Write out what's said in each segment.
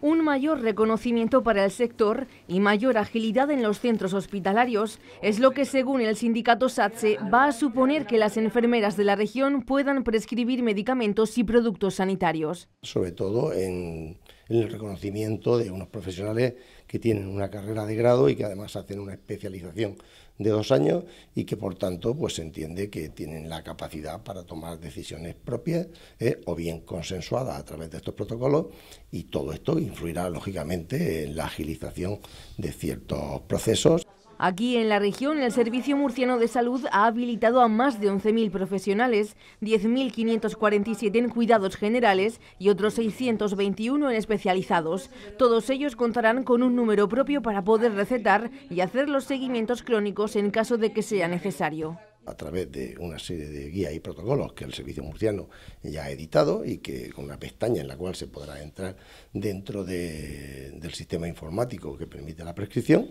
Un mayor reconocimiento para el sector y mayor agilidad en los centros hospitalarios es lo que, según el sindicato SATSE, va a suponer que las enfermeras de la región puedan prescribir medicamentos y productos sanitarios. Sobre todo en en el reconocimiento de unos profesionales que tienen una carrera de grado y que además hacen una especialización de dos años y que por tanto pues se entiende que tienen la capacidad para tomar decisiones propias eh, o bien consensuadas a través de estos protocolos y todo esto influirá lógicamente en la agilización de ciertos procesos. Aquí en la región, el Servicio Murciano de Salud ha habilitado a más de 11.000 profesionales, 10.547 en cuidados generales y otros 621 en especializados. Todos ellos contarán con un número propio para poder recetar y hacer los seguimientos crónicos en caso de que sea necesario a través de una serie de guías y protocolos que el Servicio Murciano ya ha editado y que con una pestaña en la cual se podrá entrar dentro de del sistema informático que permite la prescripción,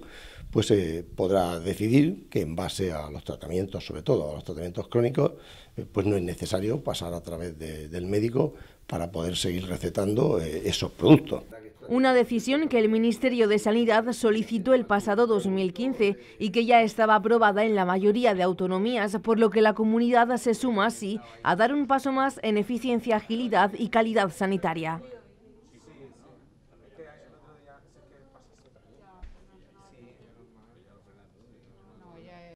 pues se eh, podrá decidir que en base a los tratamientos, sobre todo a los tratamientos crónicos, eh, pues no es necesario pasar a través del médico para poder seguir recetando eh, esos productos. Una decisión que el Ministerio de Sanidad solicitó el pasado 2015 y que ya estaba aprobada en la mayoría de autonomías, por lo que la comunidad se suma así a dar un paso más en eficiencia, agilidad y calidad sanitaria.